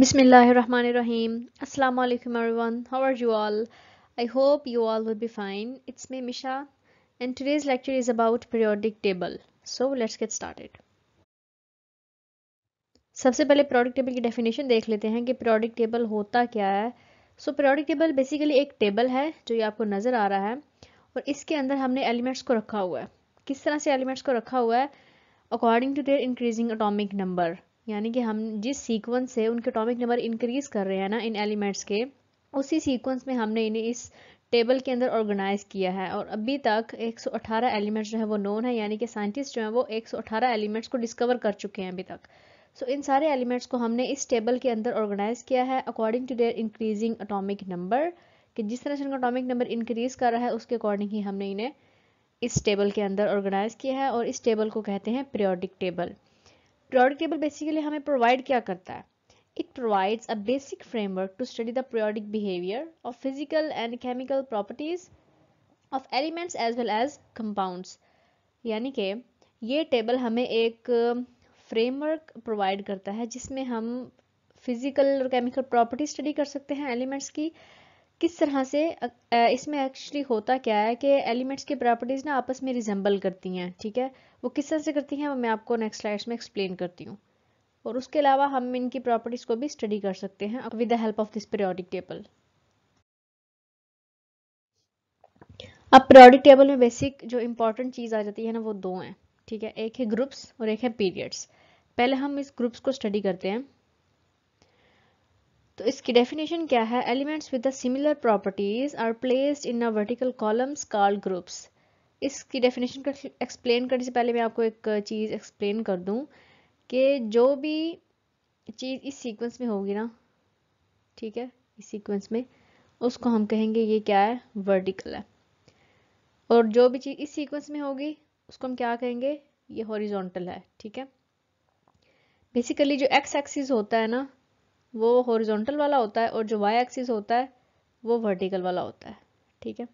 Bismillahirrahmanirrahim. Assalamu alaikum everyone. How are you all? I hope you all will be fine. It's me Misha and today's lecture is about periodic table. So let's get started. सबसे पहले periodic table की definition देख लेते हैं कि periodic table होता क्या है सो periodic table basically एक table है जो ये आपको नज़र आ रहा है और इसके अंदर हमने एलिमेंट्स को रखा हुआ है किस तरह से elements को रखा हुआ है According to their increasing atomic number. यानी कि हम जिस सीक्वेंस से उनके अटोमिक नंबर इंक्रीज़ कर रहे हैं ना इन एलिमेंट्स के उसी सीक्वेंस में हमने इन्हें इस टेबल के अंदर ऑर्गेनाइज किया है और अभी तक 118 एलिमेंट्स जो है वो नोन है यानी कि साइंटिस्ट जो है वो 118 एलिमेंट्स को डिस्कवर कर चुके हैं अभी तक सो so, इन सारे एलिमेंट्स को हमने इस टेबल के अंदर ऑर्गेनाइज किया है according to their increasing atomic number कि जिस तरह से इनका अटोमिक नंबर इंक्रीज कर रहा है उसके अकॉर्डिंग ही हमने इन्हें इस टेबल के अंदर ऑर्गेनाइज किया है और इस टेबल को कहते हैं periodic table periodic table basically हमें प्रोवाइड क्या करता है it provides a basic framework to study the periodic behaviour of physical and chemical properties of elements as well as compounds यानी कि ये टेबल हमें एक फ्रेमवर्क प्रोवाइड करता है जिसमें हम फिजिकल और केमिकल प्रॉपर्टी स्टडी कर सकते हैं एलिमेंट्स की किस तरह से इसमें एक्चुअली होता क्या है कि एलिमेंट्स की प्रॉपर्टीज़ ना आपस में रिजेंबल करती हैं ठीक है वो किस तरह से करती हैं वो मैं आपको नेक्स्ट स्लाइड्स में एक्सप्लेन करती हूँ और उसके अलावा हम इनकी प्रॉपर्टीज़ को भी स्टडी कर सकते हैं with the help of this periodic table अब पीरियोडिक टेबल में बेसिक जो इंपॉर्टेंट चीज़ आ जाती है ना वो दो हैं ठीक है एक है ग्रुप्स और एक है पीरियड्स पहले हम इस ग्रुप्स को स्टडी करते हैं तो इसकी डेफिनेशन क्या है elements with the similar properties are placed in a vertical columns called groups इसकी डेफिनेशन का एक्सप्लेन करने से पहले मैं आपको एक चीज़ एक्सप्लेन कर दूं कि जो भी चीज़ इस सीक्वेंस में होगी ना ठीक है इस सीक्वेंस में उसको हम कहेंगे ये क्या है वर्टिकल है और जो भी चीज़ इस सीक्वेंस में होगी उसको हम क्या कहेंगे ये हॉरिजॉन्टल है ठीक है बेसिकली जो एक्स एक्सिस होता है ना वो हॉरिजॉन्टल वाला होता है और जो वाई एक्सिस होता है वो वर्टिकल वाला होता है ठीक है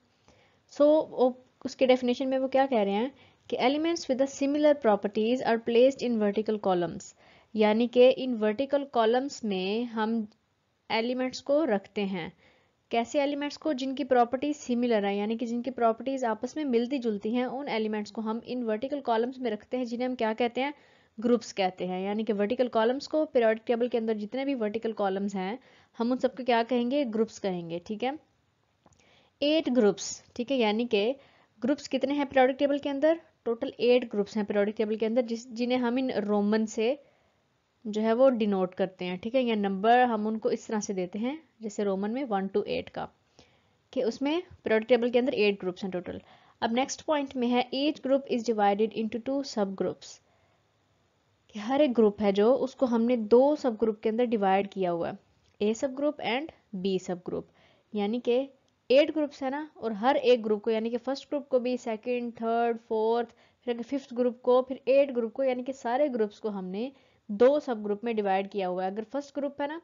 सो so, उसके डेफिनेशन में वो क्या कह रहे हैं कि elements with similar properties are placed in vertical columns यानी कि इन वर्टिकल कॉलम्स में हम एलिमेंट्स को रखते हैं कैसे एलिमेंट्स को जिनकी प्रॉपर्टीज सिमिलर है यानी कि जिनकी प्रॉपर्टीज आपस में मिलती जुलती हैं उन एलिमेंट्स को हम इन वर्टिकल कॉलम्स में रखते हैं जिन्हें हम क्या कहते हैं ग्रुप्स कहते हैं यानी कि वर्टिकल कॉलम्स को पीरियडिक टेबल के अंदर जितने भी वर्टिकल कॉलम्स हैं हम उन सबको क्या कहेंगे ग्रुप्स कहेंगे ठीक है एट ग्रुप्स ठीक है यानी कि ग्रुप्स कितने हैं पीरियडिक टेबल के अंदर टोटल एट ग्रुप्स हैं पीरियडिक टेबल के अंदर जिन्हें हम इन रोमन से जो है वो डिनोट करते हैं ठीक है या नंबर हम उनको इस तरह से देते हैं जैसे रोमन में वन टू एट का कि उसमें पीरियडिक टेबल के अंदर एट ग्रुप्स हैं टोटल अब नेक्स्ट पॉइंट में है eight group is divided into two sub groups हर एक ग्रुप है जो उसको हमने दो सब ग्रुप के अंदर डिवाइड किया हुआ है A sub group and B sub group यानी कि एट ग्रुप्स है ना और हर एक ग्रुप को यानी कि फर्स्ट ग्रुप को भी सेकंड थर्ड फोर्थ फिर फिफ्थ ग्रुप को फिर एट ग्रुप को यानी कि सारे ग्रुप्स को हमने दो सब ग्रुप में डिवाइड किया हुआ है अगर फर्स्ट ग्रुप है ना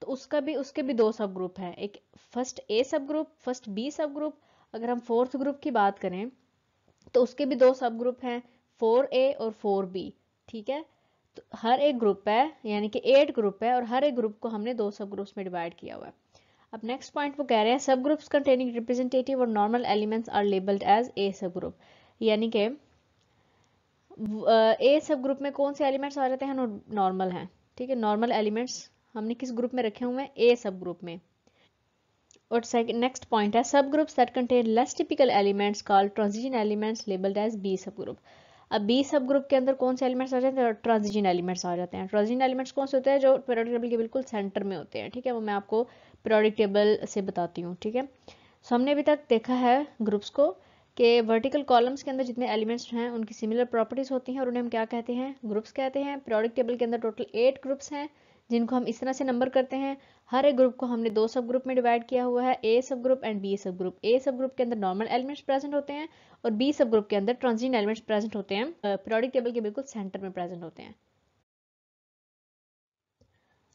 तो उसका भी उसके भी दो सब ग्रुप हैं एक first A sub group first B sub group अगर हम फोर्थ ग्रुप की बात करें तो उसके भी दो सब ग्रुप हैं फोर ए और फोर बी ठीक है तो हर एक ग्रुप है यानी कि एट ग्रुप है और हर एक ग्रुप को हमने दो सब ग्रुप्स में डिवाइड किया हुआ है अब नेक्स्ट पॉइंट वो कह रहे हैं सब ग्रुप्स कंटेनिंग रिप्रेजेंटेटिव और normal elements are labelled as A sub group यानी कि ए सब ग्रुप में कौन से एलिमेंट्स आ जाते हैं नॉर्मल हैं ठीक है नॉर्मल एलिमेंट्स हमने किस ग्रुप में रखे हुए हैं ए सब ग्रुप में और नेक्स्ट पॉइंट है sub groups that contain less typical elements call transition elements labelled as B sub group अब बी सब ग्रुप के अंदर कौन से एलिमेंट्स आ जाते हैं ट्रांजिशन एलिमेंट्स आ जाते हैं ट्रांजिशन एलिमेंट्स कौन से होते हैं जो पीरियोडिक टेबल के बिल्कुल सेंटर में होते हैं ठीक है वो मैं आपको पीरियोडिक टेबल से बताती हूँ ठीक है सो हमने अभी तक देखा है ग्रुप्स को कि वर्टिकल कॉलम्स के अंदर जितने एलिमेंट्स हैं उनकी सिमिलर प्रॉपर्टीज होती हैं और उन्हें हम क्या कहते हैं ग्रुप्स कहते हैं पीरियोडिक टेबल के अंदर टोटल एट ग्रुप्स हैं जिनको हम इस तरह से नंबर करते हैं हर एक ग्रुप को हमने दो सब ग्रुप में डिवाइड किया हुआ है A sub group and B sub group A sub group के अंदर नॉर्मल एलिमेंट्स प्रेजेंट होते हैं और बी सब ग्रुप के अंदर ट्रांजिन एलिमेंट्स प्रेजेंट होते हैं पीरियोडिक टेबल के बिल्कुल सेंटर में प्रेजेंट होते हैं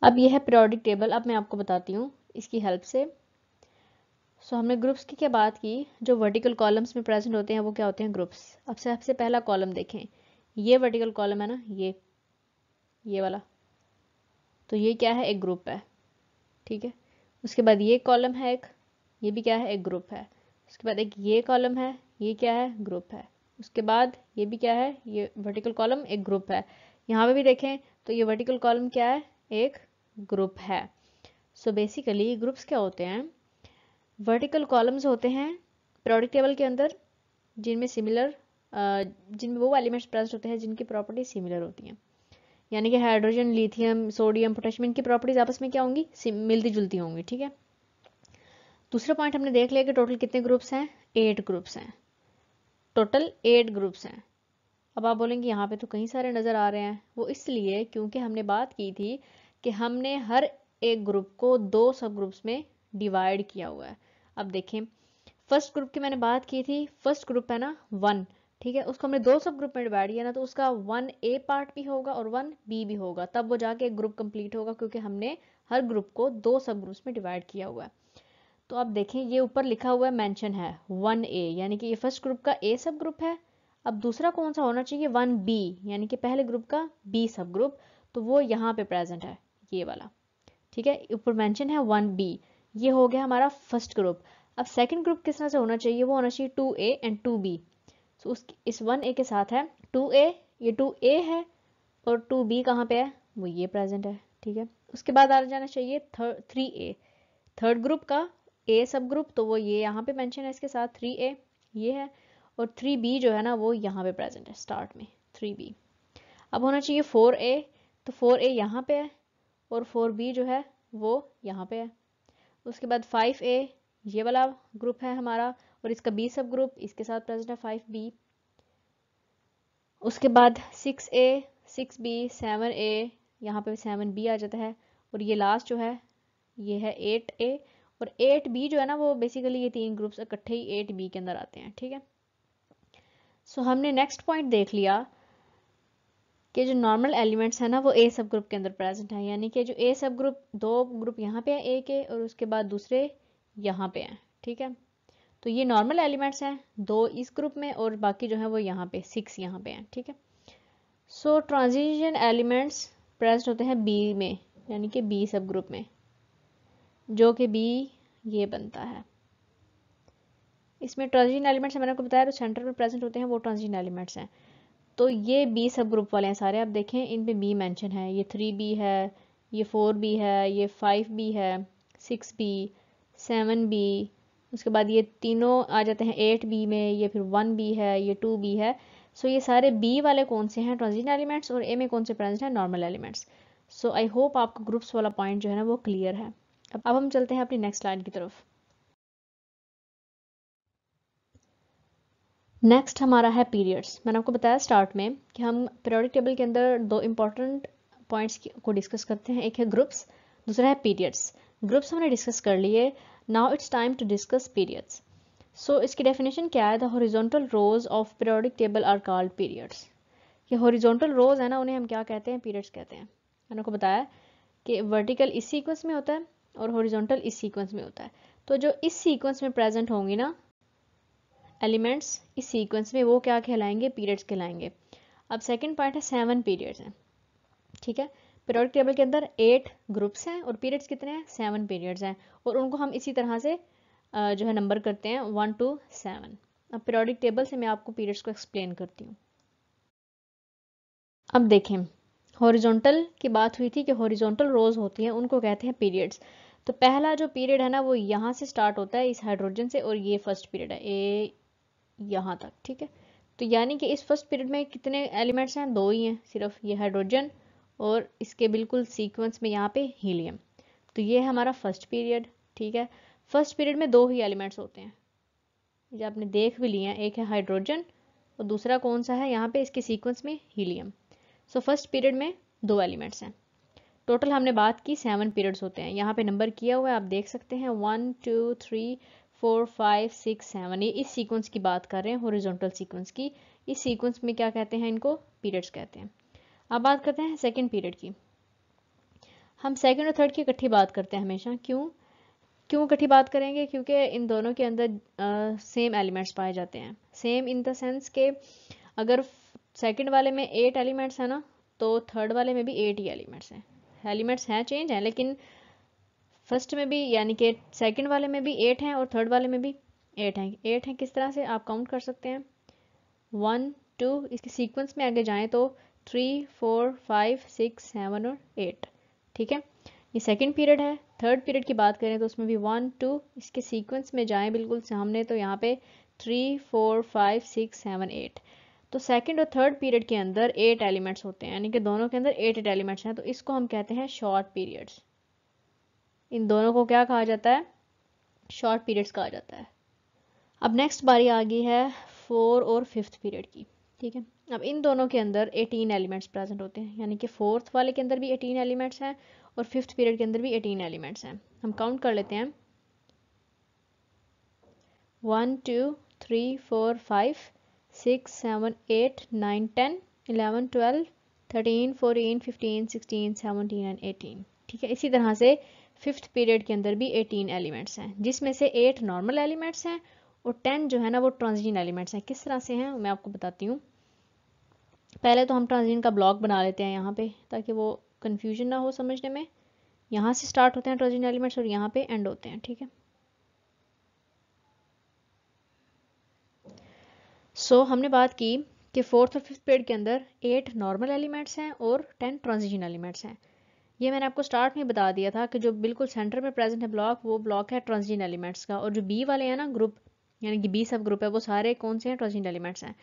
अब यह है पीरियोडिक टेबल अब मैं आपको बताती हूँ इसकी हेल्प से सो so, हमने ग्रुप्स की क्या बात की जो वर्टिकल कॉलम्स में प्रेजेंट होते हैं वो क्या होते हैं ग्रुप्स अब सबसे पहला कॉलम देखें ये वर्टिकल कॉलम है ना ये ये वाला तो ये क्या है एक ग्रुप है ठीक है उसके बाद ये कॉलम है एक ये भी क्या है एक ग्रुप है उसके बाद एक ये कॉलम है ये क्या है ग्रुप है उसके बाद ये भी क्या है ये वर्टिकल कॉलम एक ग्रुप है यहाँ पे भी देखें तो ये वर्टिकल कॉलम क्या है एक ग्रुप है सो बेसिकली ग्रुप्स क्या होते हैं वर्टिकल कॉलम्स होते हैं प्रोडक्ट टेबल के अंदर जिनमें सिमिलर जिनमें वो एलिमेंट्स प्रेजेंट होते हैं जिनकी प्रॉपर्टी सिमिलर होती हैं यानी कि हाइड्रोजन लिथियम सोडियम पोटेशियम इनकी प्रॉपर्टीज आपस में क्या होंगी मिलती जुलती होंगी ठीक है दूसरा पॉइंट हमने देख लिया कि टोटल कितने ग्रुप्स हैं एट ग्रुप्स हैं टोटल एट ग्रुप्स हैं अब आप बोलेंगे यहाँ पे तो कई सारे नज़र आ रहे हैं वो इसलिए क्योंकि हमने बात की थी कि हमने हर एक ग्रुप को दो सब ग्रुप्स में डिवाइड किया हुआ है अब देखें फर्स्ट ग्रुप की मैंने बात की थी फर्स्ट ग्रुप है ना वन ठीक है उसको हमने दो सब ग्रुप में डिवाइड किया ना तो उसका वन ए पार्ट भी होगा और वन बी भी होगा तब वो जाके एक ग्रुप कंप्लीट होगा क्योंकि हमने हर ग्रुप को दो सब ग्रुप्स में डिवाइड किया हुआ है तो आप देखें ये ऊपर लिखा हुआ है मेंशन है वन ए यानी कि ये फर्स्ट ग्रुप का ए सब ग्रुप है अब दूसरा कौन सा होना चाहिए वन बी यानी कि पहले ग्रुप का बी सब ग्रुप तो वो यहाँ पे प्रेजेंट है ये वाला ठीक है ऊपर मेंशन है वन बी ये हो गया हमारा फर्स्ट ग्रुप अब सेकंड ग्रुप किस तरह से होना चाहिए वो होना चाहिए two A and two B so उस इस वन ए के साथ है टू ए ये टू ए है और टू बी कहाँ पे है वो ये प्रेजेंट है ठीक है उसके बाद आ जाना चाहिए third three A third group का ए सब ग्रुप तो वो ये यहाँ पे मेंशन है इसके साथ थ्री ए ये है और थ्री बी जो है ना वो यहाँ पे प्रेजेंट है स्टार्ट में थ्री बी अब होना चाहिए फोर ए तो फोर ए यहाँ पे है और फोर बी जो है वो यहाँ पे है उसके बाद फाइव ए ये वाला ग्रुप है हमारा और इसका बी सब ग्रुप इसके साथ प्रेजेंट है फाइव बी उसके बाद six A six B seven A यहाँ पे सेवन बी आ जाता है और ये लास्ट जो है ये है एट ए और एट बी जो है ना वो बेसिकली ये तीन ग्रुप्स इकट्ठे ही एट बी के अंदर आते हैं ठीक है सो so, हमने नेक्स्ट पॉइंट देख लिया कि जो नॉर्मल एलिमेंट्स हैं ना वो ए सब ग्रुप के अंदर प्रेजेंट है यानी कि जो ए सब ग्रुप दो ग्रुप यहाँ पे है ए के और उसके बाद दूसरे यहाँ पे हैं ठीक है तो ये नॉर्मल एलिमेंट्स हैं दो इस ग्रुप में और बाकी जो है वो यहाँ पे सिक्स यहाँ पे हैं ठीक है सो ट्रांजिशन एलिमेंट्स प्रेजेंट होते हैं बी में यानी कि बी सब ग्रुप में जो कि बी ये बनता है इसमें ट्रांजिशन एलिमेंट्स मैंने आपको बताया तो सेंटर में प्रेजेंट होते हैं वो ट्रांजिशन एलिमेंट्स हैं तो ये बी सब ग्रुप वाले हैं सारे आप देखें इन पे बी मेंशन है ये थ्री बी है ये फोर बी है ये फाइव बी है सिक्स बी सेवन बी उसके बाद ये तीनों आ जाते हैं एट बी में ये फिर वन बी है ये टू बी है सो ये सारे बी वाले कौन से हैं ट्रांजिट एलिमेंट्स और ए में कौन से प्रेजेंट हैं normal elements so I hope आपको ग्रुप्स वाला पॉइंट जो है ना वो क्लियर है अब अब हम चलते हैं अपनी नेक्स्ट लाइन की तरफ नेक्स्ट हमारा है पीरियड्स मैंने आपको बताया स्टार्ट में कि हम पीरियोडिक टेबल के अंदर दो इंपॉर्टेंट पॉइंट्स को डिस्कस करते हैं एक है ग्रुप्स दूसरा है पीरियड्स ग्रुप्स हमने डिस्कस कर लिए now it's time to discuss periods so इसकी डेफिनेशन क्या है the horizontal rows of periodic table are called periods ये हॉरिजॉन्टल रोज है ना उन्हें हम क्या कहते हैं पीरियड्स कहते हैं मैंने आपको बताया कि वर्टिकल इस सीक्वेंस में होता है और हॉरिजॉन्टल इस सीक्वेंस में होता है तो जो इस सीक्वेंस में प्रेजेंट होंगी ना एलिमेंट्स इस सीक्वेंस में वो क्या कहलाएंगे पीरियड्स कहलाएंगे अब सेकंड पॉइंट है सेवन पीरियड्स हैं ठीक है पीरियड टेबल के अंदर एट ग्रुप्स हैं और पीरियड्स कितने हैं सेवन पीरियड्स हैं और उनको हम इसी तरह से जो है नंबर करते हैं वन टू सेवन अब पीरियडिक टेबल से मैं आपको पीरियड्स को एक्सप्लेन करती हूँ अब देखें हॉरिजॉन्टल की बात हुई थी कि हॉरिजॉन्टल रोज होती हैं उनको कहते हैं पीरियड्स तो पहला जो पीरियड है ना वो यहाँ से स्टार्ट होता है इस हाइड्रोजन से और ये फर्स्ट पीरियड है ए यहाँ तक ठीक है तो यानी कि इस फर्स्ट पीरियड में कितने एलिमेंट्स हैं दो ही हैं सिर्फ ये हाइड्रोजन और इसके बिल्कुल सीक्वेंस में यहाँ पे हीलियम तो ये है हमारा फर्स्ट पीरियड ठीक है फर्स्ट पीरियड में दो ही एलिमेंट्स होते हैं जो आपने देख भी लिए हैं एक है हाइड्रोजन और दूसरा कौन सा है यहाँ पे इसके सीक्वेंस में हीलियम सो फर्स्ट पीरियड में दो एलिमेंट्स हैं टोटल हमने बात की सेवन पीरियड्स होते हैं यहाँ पे नंबर किया हुआ है आप देख सकते हैं one two three four five six seven ये इस सीक्वेंस की बात कर रहे हैं हॉरिजॉन्टल सीक्वेंस की इस सीक्वेंस में क्या कहते हैं इनको पीरियड्स कहते हैं अब बात करते हैं सेकेंड पीरियड की हम सेकेंड और थर्ड की इकट्ठी बात करते हैं हमेशा क्यों क्यों इकट्ठी बात करेंगे क्योंकि इन दोनों के अंदर सेम एलिमेंट्स पाए जाते हैं सेम इन द सेंस के अगर सेकेंड वाले में एट एलिमेंट्स हैं ना तो थर्ड वाले में भी एट ही एलिमेंट्स हैं एलिमेंट्स हैं चेंज हैं लेकिन फर्स्ट में भी यानी कि सेकेंड वाले में भी एट हैं और थर्ड वाले में भी एट हैं एट हैं किस तरह से आप काउंट कर सकते हैं वन टू इसके सीक्वेंस में आगे जाएं तो three four five six seven और एट ठीक है ये सेकेंड पीरियड है थर्ड पीरियड की बात करें तो उसमें भी वन टू इसके सीक्वेंस में जाएं बिल्कुल सामने तो यहाँ पे three four five six seven eight तो सेकेंड और थर्ड पीरियड के अंदर एट एलिमेंट्स होते हैं यानी कि दोनों के अंदर एट एट एलिमेंट्स हैं तो इसको हम कहते हैं शॉर्ट पीरियड्स इन दोनों को क्या कहा जाता है शॉर्ट पीरियड्स कहा जाता है अब नेक्स्ट बारी आ गई है फोर और फिफ्थ पीरियड की ठीक है अब इन दोनों के अंदर 18 एलिमेंट्स प्रेजेंट होते हैं यानी कि फोर्थ वाले के अंदर भी 18 एलिमेंट्स हैं और फिफ्थ पीरियड के अंदर भी 18 एलिमेंट्स हैं हम काउंट कर लेते हैं one two three four five six seven eight nine ten eleven twelve thirteen fourteen fifteen sixteen seventeen and eighteen ठीक है इसी तरह से फिफ्थ पीरियड के अंदर भी एटीन एलिमेंट्स हैं जिसमें से एट नॉर्मल एलिमेंट्स हैं और टेन जो है ना वो ट्रांसजीन एलिमेंट्स हैं किस तरह से हैं मैं आपको बताती हूँ पहले तो हम ट्रांसजीन का ब्लॉक बना लेते हैं यहाँ पे ताकि वो कन्फ्यूजन ना हो समझने में यहाँ से स्टार्ट होते हैं ट्रांसजीन एलिमेंट्स और यहाँ पे एंड होते हैं ठीक है सो so, हमने बात की कि फोर्थ और फिफ्थ पेड के अंदर एट नॉर्मल एलिमेंट्स हैं और टेन ट्रांसजीन एलिमेंट्स हैं ये मैंने आपको स्टार्ट में बता दिया था कि जो बिल्कुल सेंटर में प्रेजेंट है ब्लॉक वो ब्लॉक है ट्रांसजीन एलिमेंट्स का और जो बी वाले हैं ना ग्रुप यानी कि बी सब ग्रुप है वो सारे कौन से हैं ट्रांजिट एलिमेंट्स हैं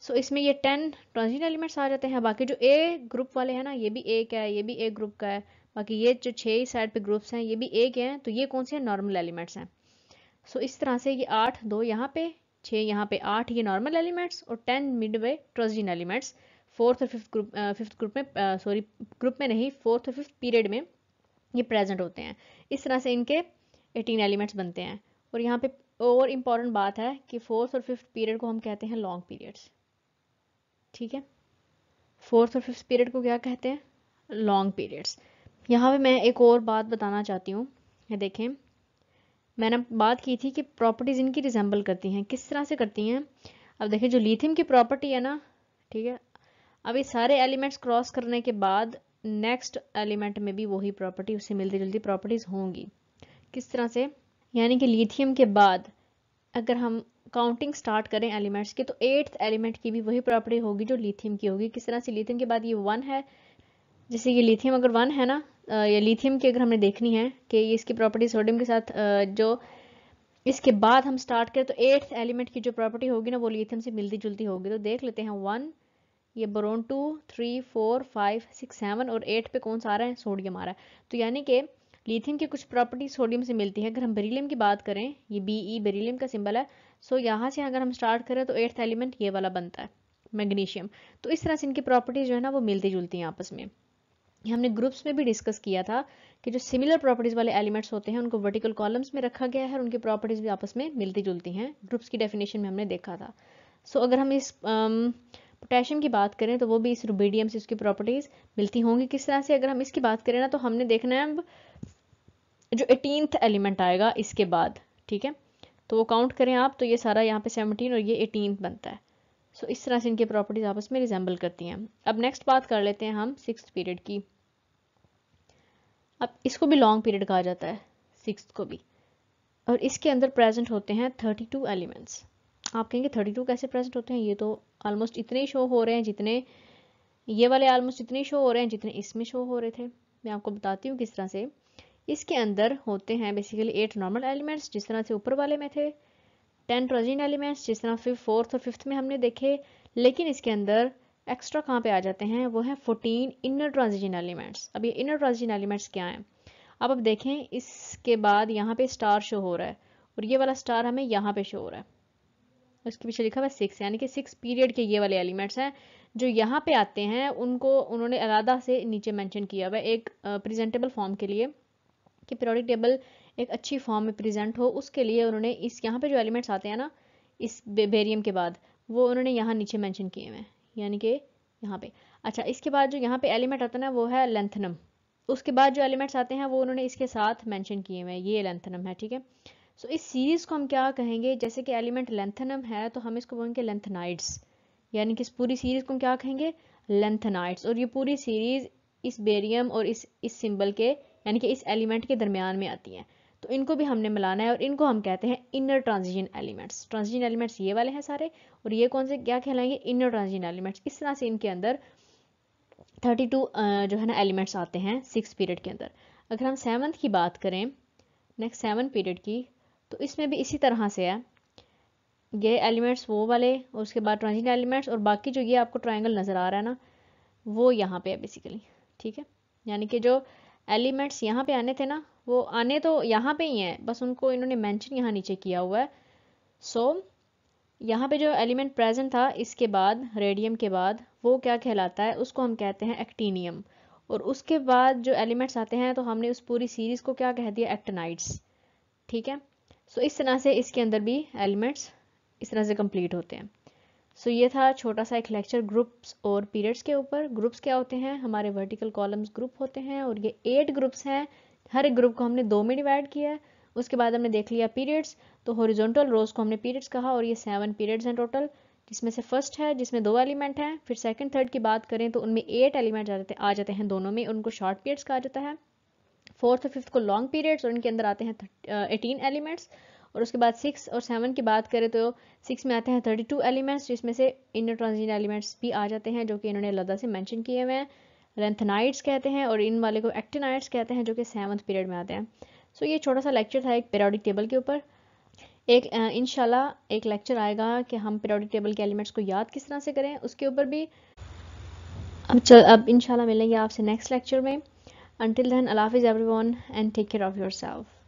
सो so, इसमें ये टेन ट्रांजिट एलिमेंट्स आ जाते हैं बाकी जो ए ग्रुप वाले हैं ना ये भी ए का है ये भी ए ग्रुप का है बाकी ये जो छः साइड पे ग्रुप्स हैं ये भी ए के हैं तो ये कौन से हैं नॉर्मल एलिमेंट्स हैं सो so, इस तरह से ये आठ दो यहाँ पे छः यहाँ पे आठ ये नॉर्मल एलिमेंट्स और ten midway transit elements fourth और फिफ्थ ग्रुप फिफ्थ ग्रुप में सॉरी ग्रुप में नहीं फोर्थ और फिफ्थ पीरियड में ये प्रेजेंट होते हैं इस तरह से इनके एटीन एलिमेंट्स बनते हैं और यहाँ पे और इम्पॉर्टेंट बात है कि फोर्थ और फिफ्थ पीरियड को हम कहते हैं लॉन्ग पीरियड्स ठीक है फोर्थ और फिफ्थ पीरियड को क्या कहते हैं लॉन्ग पीरियड्स यहाँ पे मैं एक और बात बताना चाहती हूँ ये देखें मैंने बात की थी कि प्रॉपर्टीज़ इनकी रिजेंबल करती हैं किस तरह से करती हैं अब देखें जो लिथियम की प्रॉपर्टी है ना ठीक है अब ये सारे एलिमेंट्स क्रॉस करने के बाद नेक्स्ट एलिमेंट में भी वही प्रॉपर्टी उससे मिलती जुलती प्रॉपर्टीज़ होंगी किस तरह से यानी कि लिथियम के बाद अगर हम काउंटिंग स्टार्ट करें एलिमेंट्स के तो एट्थ एलिमेंट की भी वही प्रॉपर्टी होगी जो लिथियम की होगी किस तरह से लिथियम के बाद ये वन है जैसे ये लिथियम अगर वन है ना या लिथियम की अगर हमने देखनी है कि ये इसकी प्रॉपर्टी सोडियम के साथ जो इसके बाद हम स्टार्ट करें तो एट्थ एलिमेंट की जो प्रॉपर्टी होगी ना वो लिथियम से मिलती जुलती होगी तो देख लेते हैं वन ये boron two three four five six seven और एट पे कौन सा आ रहा है सोडियम आ रहा है तो यानी कि लिथियम की कुछ प्रॉपर्टी सोडियम से मिलती है अगर हम बेरिलियम की बात करें ये बी ई e बेरिलियम का सिंबल है सो यहाँ से अगर हम स्टार्ट करें तो एट्थ एलिमेंट ये वाला बनता है मैग्नीशियम तो इस तरह से इनकी प्रॉपर्टीज जो है ना वो मिलती जुलती हैं आपस में हमने ग्रुप्स में भी डिस्कस किया था कि जो सिमिलर प्रॉपर्टीज़ वाले एलिमेंट्स होते हैं उनको वर्टिकल कॉलम्स में रखा गया है और उनकी प्रॉपर्टीज़ भी आपस में मिलती जुलती हैं ग्रुप्स की डेफिनेशन में हमने देखा था सो so, अगर हम इस पोटेशियम um, की बात करें तो वो भी इस रूबीडियम से उसकी प्रॉपर्टीज़ मिलती होंगी किस तरह से अगर हम इसकी बात करें ना तो हमने देखना है अब जो एटीनथ एलिमेंट आएगा इसके बाद ठीक है तो वो काउंट करें आप तो ये सारा यहाँ पे सेवनटीन और ये एटीन बनता है सो so, इस तरह से इनके प्रॉपर्टीज आपस में रिजेंबल करती हैं अब नेक्स्ट बात कर लेते हैं हम सिक्स पीरियड की अब इसको भी लॉन्ग पीरियड कहा जाता है सिक्स को भी और इसके अंदर प्रेजेंट होते हैं थर्टी टू एलिमेंट्स आप कहेंगे थर्टी टू कैसे प्रेजेंट होते हैं ये तो ऑलमोस्ट इतने ही शो हो रहे हैं जितने ये वाले ऑलमोस्ट इतने शो हो रहे हैं जितने इसमें शो हो रहे थे मैं आपको बताती हूँ किस तरह से इसके अंदर होते हैं बेसिकली एट नॉर्मल एलिमेंट्स जिस तरह से ऊपर वाले में थे टेन ट्रोजिन एलिमेंट्स जिस तरह फिर फोर्थ और फिफ्थ में हमने देखे लेकिन इसके अंदर एक्स्ट्रा कहाँ पे आ जाते हैं वो है फोर्टीन इनर ट्रांजिशन एलिमेंट्स अब ये इनर ट्रांजिशन एलिमेंट्स क्या हैं अब अब देखें इसके बाद यहाँ पे स्टार शो हो रहा है और ये वाला स्टार हमें यहाँ पे शो हो रहा है उसके पीछे लिखा हुआ सिक्स यानी कि सिक्स पीरियड के ये वाले एलिमेंट्स हैं जो यहाँ पे आते हैं उनको उन्होंने अलादा से नीचे मैंशन किया हुआ है एक प्रजेंटेबल फॉर्म के लिए कि पीरियोडिक टेबल एक अच्छी फॉर्म में प्रेजेंट हो उसके लिए उन्होंने इस यहाँ पे जो एलिमेंट्स आते हैं ना इस बेरियम के बाद वो उन्होंने यहाँ नीचे मेंशन किए हुए हैं यानी कि यहाँ पे अच्छा इसके बाद जो यहाँ पे एलिमेंट आता है ना वो है लेंथनम उसके बाद जो एलिमेंट्स आते हैं वो उन्होंने इसके साथ मैंशन किए हुए हैं ये लेंथनम है ठीक है सो इस सीरीज़ को हम क्या कहेंगे जैसे कि एलिमेंट लेंथनम है तो हम इसको बोलेंगे लेंथनाइड्स यानी कि इस पूरी सीरीज़ को हम क्या कहेंगे लेंथनाइट्स और ये पूरी सीरीज़ इस बेरियम और इस इस सिंबल के यानी कि इस एलिमेंट के दरमियान में आती हैं तो इनको भी हमने मिलाना है और इनको हम कहते हैं inner transition elements transition elements ये वाले हैं सारे और ये कौन से क्या कहलाएंगे इनर ट्रांजिशन एलिमेंट्स इस तरह से इनके अंदर थर्टी टू जो है ना एलिमेंट्स आते हैं सिक्स पीरियड के अंदर अगर हम सेवन्थ की बात करें नेक्स्ट सेवन पीरियड की तो इसमें भी इसी तरह से है ये एलिमेंट्स वो वाले और उसके बाद ट्रांजिशन एलिमेंट्स और बाकी जो ये आपको ट्राइंगल नज़र आ रहा है ना वो यहाँ पे है बेसिकली ठीक है यानी कि जो एलिमेंट्स यहाँ पे आने थे ना वो आने तो यहाँ पे ही हैं बस उनको इन्होंने मेंशन यहाँ नीचे किया हुआ है सो so, यहाँ पे जो एलिमेंट प्रेजेंट था इसके बाद रेडियम के बाद वो क्या कहलाता है उसको हम कहते हैं एक्टीनियम और उसके बाद जो एलिमेंट्स आते हैं तो हमने उस पूरी सीरीज़ को क्या कह दिया एक्टनाइट्स ठीक है सो so, इस तरह से इसके अंदर भी एलिमेंट्स इस तरह से कंप्लीट होते हैं सो so, ये था छोटा सा एक लेक्चर ग्रुप्स और पीरियड्स के ऊपर ग्रुप्स क्या होते हैं हमारे वर्टिकल कॉलम्स ग्रुप होते हैं और ये एट ग्रुप्स हैं हर एक ग्रुप को हमने दो में डिवाइड किया है उसके बाद हमने देख लिया पीरियड्स तो हॉरिजॉन्टल रोज को हमने पीरियड्स कहा और ये सेवन पीरियड्स हैं टोटल जिसमें से फर्स्ट है जिसमें दो एलिमेंट हैं फिर सेकेंड थर्ड की बात करें तो उनमें एट एलिमेंट आ जाते आ जाते हैं दोनों में उनको शॉर्ट पीरियड्स कहा जाता है फोर्थ और फिफ्थ को लॉन्ग पीरियड्स और उनके अंदर आते हैं एटीन एलिमेंट्स और उसके बाद सिक्स और सेवन की बात करें तो सिक्स में आते हैं थर्टी टू एलिमेंट्स जिसमें से इनर ट्रांजिट एलिमेंट्स भी आ जाते हैं जो कि इन्होंने लद्दा से मैंशन किए हुए हैं रेंथनाइट्स कहते हैं और इन वाले को एक्टिनाइट्स कहते हैं जो कि सेवन्थ पीरियड में आते हैं सो so, ये छोटा सा लेक्चर था एक पेरियोडिक टेबल के ऊपर एक इन एक लेक्चर आएगा कि हम पेरियोडिक टेबल के एलिमेंट्स को याद किस तरह से करें उसके ऊपर भी अब चल अब इन मिलेंगे आपसे नेक्स्ट लेक्चर में until अलाफिज everyone and take care of your self